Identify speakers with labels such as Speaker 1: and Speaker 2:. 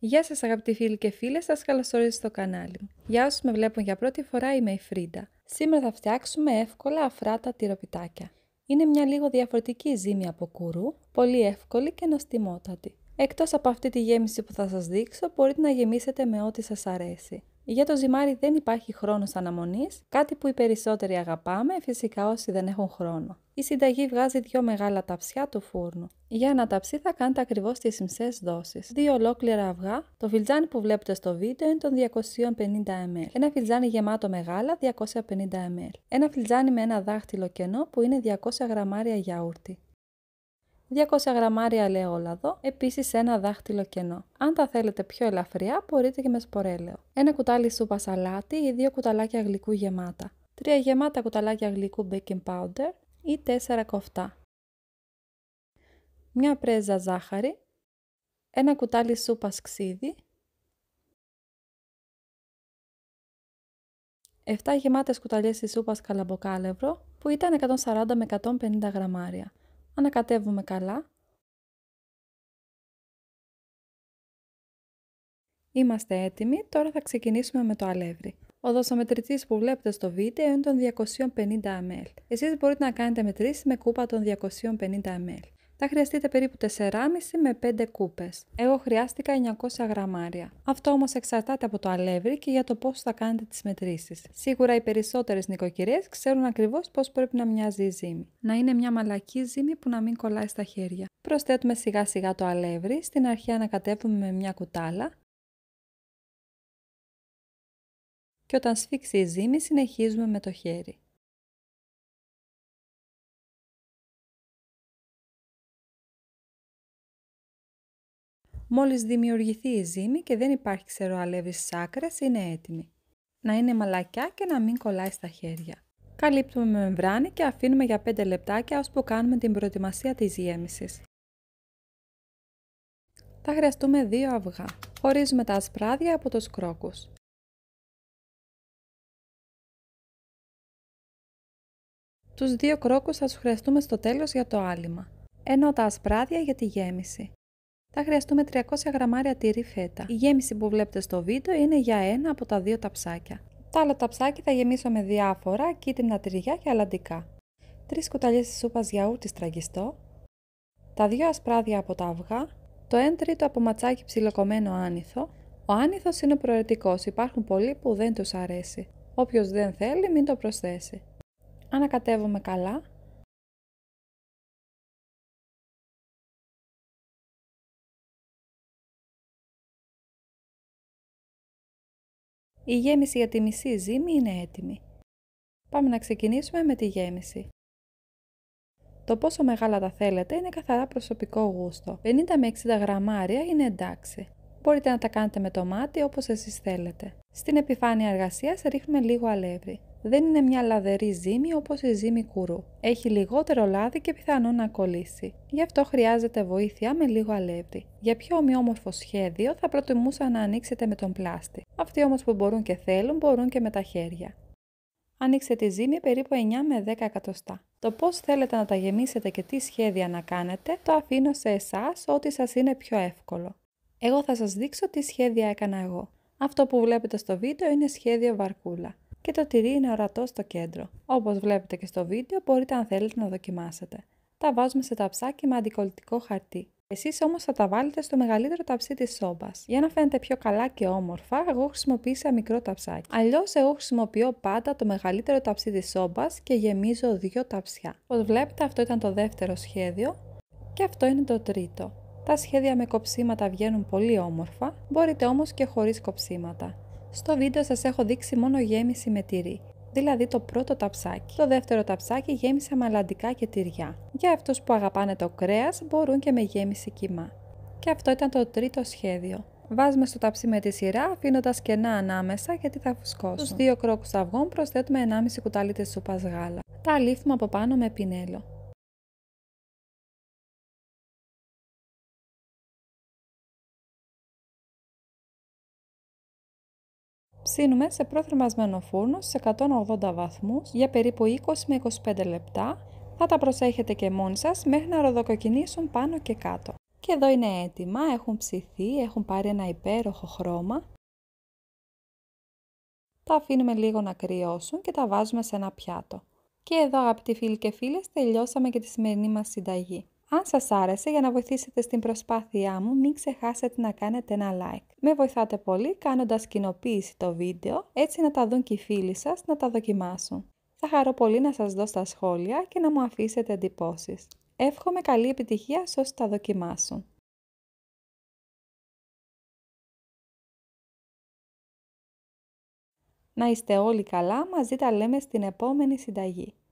Speaker 1: Γεια σας αγαπητοί φίλοι και φίλες, σας καλωσορίζω στο κανάλι μου. Για όσους με βλέπουν για πρώτη φορά είμαι η Φρίντα. Σήμερα θα φτιάξουμε εύκολα αφράτα τυροπιτάκια. Είναι μια λίγο διαφορετική ζύμη από κουρού, πολύ εύκολη και νοστιμότατη. Εκτός από αυτή τη γέμιση που θα σας δείξω, μπορείτε να γεμίσετε με ό,τι σας αρέσει. Για το ζυμάρι δεν υπάρχει χρόνος αναμονής, κάτι που οι περισσότεροι αγαπάμε, φυσικά όσοι δεν έχουν χρόνο. Η συνταγή βγάζει δύο μεγάλα ταψιά του φούρνου. Για ένα ταψί θα κάνετε ακριβώς τις μισές δόσεις. Δύο ολόκληρα αυγά. Το φιλτζάνι που βλέπετε στο βίντεο είναι των 250 ml. Ένα φιλτζάνι γεμάτο μεγάλα 250 ml. Ένα φιλτζάνι με ένα δάχτυλο κενό που είναι 200 γραμμάρια γιαούρτι. 200 γραμμάρια ελαιόλαδο, επίσης ένα δάχτυλο κενό. Αν τα θέλετε πιο ελαφριά, μπορείτε και με σπορέλαιο. Ένα κουτάλι σούπα σαλάτι ή 2 κουταλάκια γλυκού γεμάτα. 3 γεμάτα κουταλάκια γλυκού baking powder ή 4 κοφτά.
Speaker 2: Μια πρέζα ζάχαρη, ένα κουτάλι σούπας ξύδι, 7
Speaker 1: γεμάτες κουταλιές της σούπας καλαμποκάλευρο που ήταν 140 με 150 γραμμάρια ανακατεύουμε καλά. Είμαστε έτοιμοι, τώρα θα ξεκινήσουμε με το αλεύρι. Ο δοσομετρητής που βλέπετε στο βίντεο είναι των 250 ml. Εσείς μπορείτε να κάνετε μετρήσεις με κούπα των 250 ml θα χρειαστείτε περίπου 4,5 με 5 κούπες. Εγώ χρειάστηκα 900 γραμμάρια. Αυτό όμως εξαρτάται από το αλεύρι και για το πώς θα κάνετε τις μετρήσεις. Σίγουρα οι περισσότερες νοικοκυρίες ξέρουν ακριβώς πώς πρέπει να μοιάζει η ζύμη. Να είναι μια μαλακή ζύμη που να μην κολλάει στα χέρια. Προσθέτουμε σιγά σιγά το αλεύρι, στην αρχή ανακατεύουμε με μια
Speaker 2: κουτάλα και όταν σφίξει η ζύμη συνεχίζουμε με το χέρι. Μόλις δημιουργηθεί
Speaker 1: η ζύμη και δεν υπάρχει ξερό αλεύρι στις άκρες, είναι έτοιμη. Να είναι μαλακιά και να μην κολλάει στα χέρια. Καλύπτουμε με μεμβράνη και αφήνουμε για 5 λεπτάκια ώσπου κάνουμε την προετοιμασία της γέμισης. Θα χρειαστούμε 2 αυγά.
Speaker 2: Χωρίζουμε τα ασπράδια από τους κρόκους. Τους δύο κρόκους θα τους χρειαστούμε στο τέλος για το
Speaker 1: άλυμα, ενώ τα ασπράδια για τη γέμιση θα χρειαστούμε 300 γραμμάρια τυρί φέτα. Η γέμιση που βλέπετε στο βίντεο είναι για ένα από τα δύο ταψάκια. Τα άλλα ταψάκια θα γεμίσω με διάφορα κίτρινα τυριά και αλαντικά. 3 κουταλιές της σούπας γιαούρτι στραγγιστό, τα δύο ασπράδια από τα αυγά, το 1 τρίτο από ματσάκι ψιλοκομμένο άνηθο. Ο άνηθος είναι προαιρετικός, υπάρχουν πολλοί που δεν τους αρέσει. Όποιος δεν
Speaker 2: θέλει μην το προσθέσει. Ανακατεύουμε καλά Η γέμιση για τη μισή ζύμη είναι
Speaker 1: έτοιμη. Πάμε να ξεκινήσουμε με τη γέμιση. Το πόσο μεγάλα τα θέλετε είναι καθαρά προσωπικό γούστο. 50 με 60 γραμμάρια είναι εντάξει. Μπορείτε να τα κάνετε με το μάτι όπως εσείς θέλετε. Στην επιφάνεια εργασίας ρίχνουμε λίγο αλεύρι. Δεν είναι μια λαδερή ζύμη όπως η ζύμη κουρού. Έχει λιγότερο λάδι και πιθανό να κολλήσει. Γι' αυτό χρειάζεται βοήθεια με λίγο αλεύρι. Για πιο ομοιόμορφο σχέδιο θα προτιμούσα να ανοίξετε με τον πλάστη. Αυτοί όμως που μπορούν και θέλουν, μπορούν και με τα χέρια. Ανοίξτε τη ζύμη περίπου 9 με 10 εκατοστά. Το πώς θέλετε να τα γεμίσετε και τι σχέδια να κάνετε, το αφήνω σε εσάς ό,τι σας είναι πιο εύκολο. Εγώ θα σας δείξω τι σχέδια έκανα εγώ. Αυτό που βλέπετε στο βίντεο είναι σχέδιο βαρκούλα και το τυρί είναι ορατό στο κέντρο. Όπως βλέπετε και στο βίντεο μπορείτε αν θέλετε να δοκιμάσετε. Τα βάζουμε σε ταψάκι με αντικολλητικό χαρτί. Εσείς όμως θα τα βάλετε στο μεγαλύτερο ταψί της σόμπας. Για να φαίνεται πιο καλά και όμορφα, εγώ χρησιμοποίησα μικρό ταψάκι. Αλλιώς εγώ χρησιμοποιώ πάντα το μεγαλύτερο ταψί της σόμπας και γεμίζω δύο ταψιά. Όπως βλέπετε αυτό ήταν το δεύτερο σχέδιο και αυτό είναι το τρίτο. Τα σχέδια με κοψίματα βγαίνουν πολύ όμορφα, μπορείτε όμως και χωρίς κοψίματα. Στο βίντεο σας έχω δείξει μόνο γέμιση με τυρί δηλαδή το πρώτο ταψάκι. Το δεύτερο ταψάκι γέμισε με αλαντικά και τυριά. Για αυτούς που αγαπάνε το κρέας μπορούν και με γέμιση κιμά. Και αυτό ήταν το τρίτο σχέδιο. Βάζουμε στο ταψί με τη σειρά, αφήνοντας κενά ανάμεσα γιατί θα φουσκώσουν. Στου δύο κρόκους αυγών
Speaker 2: προσθέτουμε 1,5 κουτάλι της σούπας γάλα. Τα αλήφουμε από πάνω με πινέλο. Ψήνουμε σε προθερμασμένο φούρνο σε
Speaker 1: 180 βαθμούς για περίπου 20 με 25 λεπτά. Θα τα προσέχετε και μόνοι σας μέχρι να ροδοκοκκινήσουν πάνω και κάτω. Και εδώ είναι έτοιμα, έχουν ψηθεί, έχουν πάρει ένα υπέροχο χρώμα. Τα αφήνουμε λίγο να κρυώσουν και τα βάζουμε σε ένα πιάτο. Και εδώ αγαπητοί φίλοι και φίλες τελειώσαμε και τη σημερινή μας συνταγή. Αν σας άρεσε για να βοηθήσετε στην προσπάθειά μου μην ξεχάσετε να κάνετε ένα like. Με βοηθάτε πολύ κάνοντας κοινοποίηση το βίντεο έτσι να τα δουν και οι φίλοι σας να τα δοκιμάσουν. Θα χαρώ πολύ να σας δω στα σχόλια και να μου αφήσετε εντυπώσεις.
Speaker 2: Εύχομαι καλή επιτυχία σε όσοι τα δοκιμάσουν. Να είστε όλοι καλά, μαζί τα λέμε στην επόμενη συνταγή.